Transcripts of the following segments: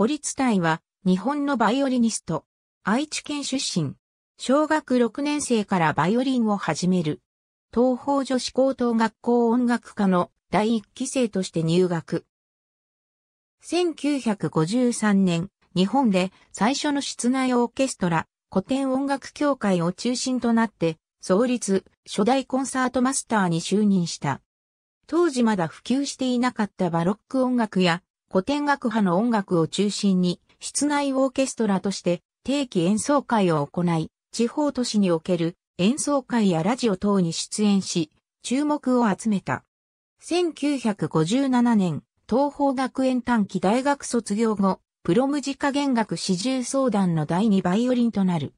堀津隊は、日本のバイオリニスト。愛知県出身。小学6年生からバイオリンを始める。東方女子高等学校音楽科の第1期生として入学。1953年、日本で最初の室内オーケストラ、古典音楽協会を中心となって、創立、初代コンサートマスターに就任した。当時まだ普及していなかったバロック音楽や古典楽派の音楽を中心に、室内オーケストラとして定期演奏会を行い、地方都市における演奏会やラジオ等に出演し、注目を集めた。1957年、東方学園短期大学卒業後、プロムジカ弦楽始終相談の第2バイオリンとなる。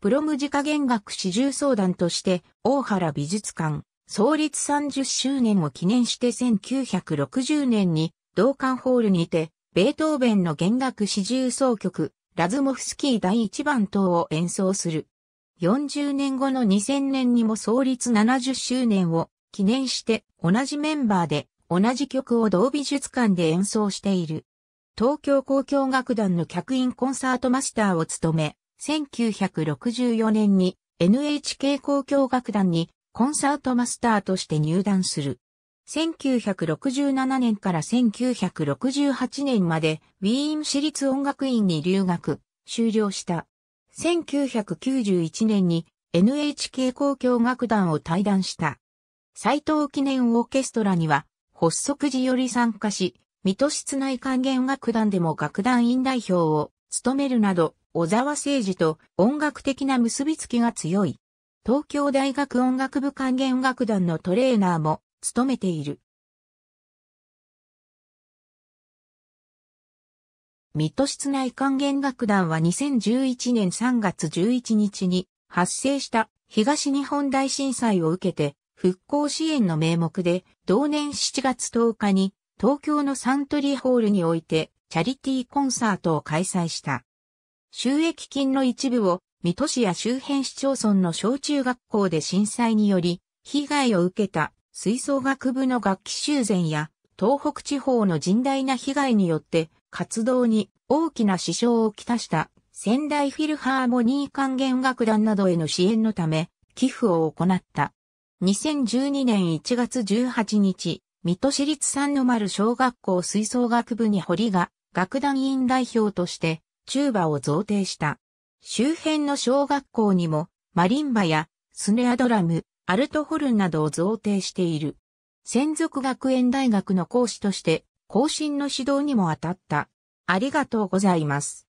プロムジカ弦楽始終相談として、大原美術館、創立30周年を記念して1960年に同館ホールにて、ベートーベンの弦楽四重奏曲、ラズモフスキー第1番等を演奏する。40年後の2000年にも創立70周年を記念して同じメンバーで同じ曲を同美術館で演奏している。東京交響楽団の客員コンサートマスターを務め、1964年に NHK 交響楽団にコンサートマスターとして入団する。1967年から1968年までウィーン市立音楽院に留学、修了した。1991年に NHK 交響楽団を退団した。斎藤記念オーケストラには発足時より参加し、水戸室内管弦楽団でも楽団員代表を務めるなど、小沢誠二と音楽的な結びつきが強い。東京大学音楽部管弦楽団のトレーナーも務めている。水戸室内管弦楽団は2011年3月11日に発生した東日本大震災を受けて復興支援の名目で同年7月10日に東京のサントリーホールにおいてチャリティーコンサートを開催した。収益金の一部を水戸市や周辺市町村の小中学校で震災により被害を受けた吹奏楽部の楽器修繕や東北地方の甚大な被害によって活動に大きな支障をきたした仙台フィルハーモニー管弦楽団などへの支援のため寄付を行った。2012年1月18日、水戸市立三の丸小学校吹奏楽部に堀が楽団員代表としてチューバを贈呈した。周辺の小学校にもマリンバやスネアドラム、アルトホルンなどを贈呈している。専属学園大学の講師として、後進の指導にも当たった。ありがとうございます。